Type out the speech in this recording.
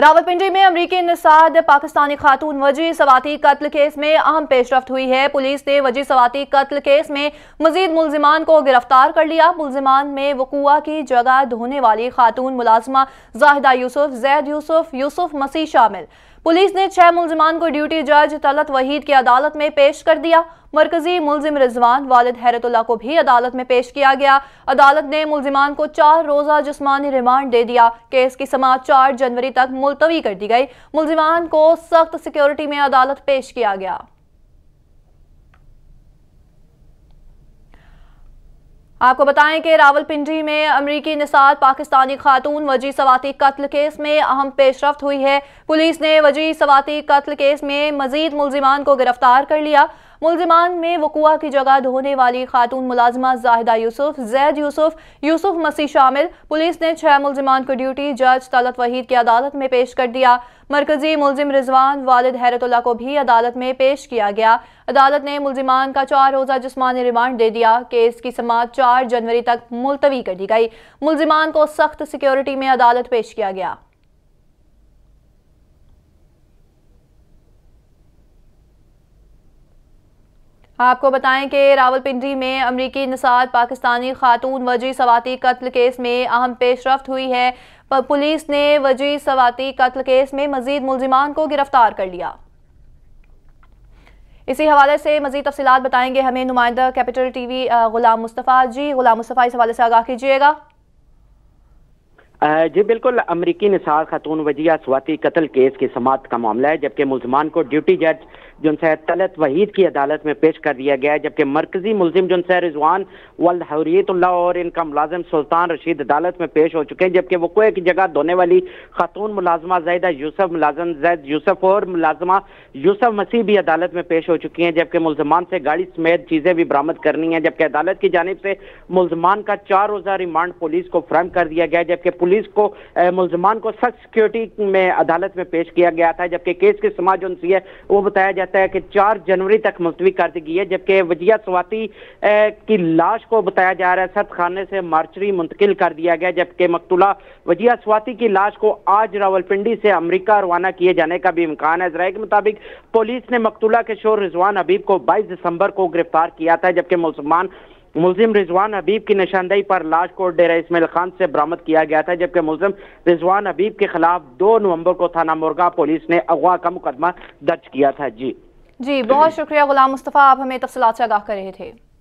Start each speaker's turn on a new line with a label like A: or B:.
A: रावलपिंडी में अमरीकी निषाद पाकिस्तानी खातून वजी सवाती कत्ल केस में अहम पेशरफ हुई है पुलिस ने वजी सवाती कत्ल केस में मजीद मुलजिमान को गिरफ्तार कर लिया मुलजिमान में वकुआ की जगह धोने वाली खातून मुलाजमा जाहिदा यूसुफ जैद यूसुफ यूसुफ मसीह शामिल पुलिस ने छह मुलजमान को ड्यूटी जज तलत वहीद की अदालत में पेश कर दिया मरकजी मुलजिम रिजवान वालिद हैरतुल्ला को भी अदालत में पेश किया गया अदालत ने मुलजमान को चार रोज़ा जिसमानी रिमांड दे दिया केस की समाप्त चार जनवरी तक मुलतवी कर दी गई मुलजिमान को सख्त सिक्योरिटी में अदालत पेश किया गया आपको बताएं कि रावलपिंडी में अमरीकी निसार पाकिस्तानी खातून वजी सवाती कत्ल केस में अहम पेशरफ हुई है पुलिस ने वजी सवाती कत्ल केस में मजीद मुलजिमान को गिरफ्तार कर लिया मुलजमान में वकुआ की जगह धोने वाली खातून मुलाजमा जाहिदा यूसुफ जैद यूसुफ यूसुफ मसीह शामिल पुलिस ने छह मुलजमान को ड्यूटी जज तलत वहीद की अदालत में पेश कर दिया मरकजी मुलजिम रिजवान वालिद हैरतुल्ला को भी अदालत में पेश किया गया अदालत ने मुलजमान का चार रोज़ा जिसमानी रिमांड दे दिया केस की समात चार जनवरी तक मुलतवी कर दी गई मुलजमान को सख्त सिक्योरिटी में अदालत पेश किया गया आपको बताएं कि रावलपिंडी में अमरीकी निसाद पाकिस्तानी खातून वजी सवाती कत्ल केस में अहम पेशरफ हुई है पुलिस ने वजी सवाती कत्ल केस में मजीद मुलजिमान को गिरफ्तार कर लिया इसी हवाले से मजीद तफसलत बताएंगे हमें नुमाइंदा कैपिटल टीवी गुलाम मुस्तफ़ा जी गुलाम मुस्तफ़ा इस हवाले से आगाह कीजिएगा
B: जी बिल्कुल अमरीकी निसार खातून वजिया स्वाति कत्ल केस की समात का मामला है जबकि मुलजमान को ड्यूटी जज जुन सैद तलत वहीद की अदालत में पेश कर दिया गया है जबकि मरकजी मुलिम जुन सैर रिजवान वल्द हरीतुल्ला और इनका मुलाजिम सुल्तान रशीद अदालत में पेश हो चुके हैं जबकि वो कोई एक जगह धोने वाली खातून मुलाजमा जैदा यूसफ मुलाजम जैद यूसफ और मुलाजमा यूसफ मसीह भी अदालत में पेश हो चुकी हैं जबकि मुलजमान से गाड़ी समेत चीज़ें भी बरामद करनी है जबकि अदालत की जानब से मुलजमान का चार रोज़ा रिमांड पुलिस को फ्राहम कर दिया गया है जबकि पुलिस पुलिस को मुलजमान को सख्त सिक्योरिटी में अदालत में पेश किया गया था जबकि केस की समाज एजेंसी है वो बताया जाता है कि चार जनवरी तक मुलतवी कर दी गई है जबकि वजिया स्वाति की लाश को बताया जा रहा है सत खाने से मार्चरी मुंतकिल कर दिया गया जबकि मकतूला वजिया स्वाति की लाश को आज रावलपिंडी से अमरीका रवाना किए जाने का भी इम्कान है जरा के मुताबिक पुलिस ने मकतूला के शोर रिजवान हबीब को बाईस दिसंबर को गिरफ्तार किया था जबकि मुसलमान मुलिम रिजवान हबीब की निशानदेही पर लाश को डेरा इसमाइल खान से बरामद किया गया था जबकि मुलिम रिजवान हबीब के खिलाफ दो नवंबर को थाना मुर्गा पुलिस ने अगवा का मुकदमा दर्ज किया था जी
A: जी बहुत शुक्रिया गुलाम मुस्तफ़ा आप हमें तफसलात से आगाह कर रहे थे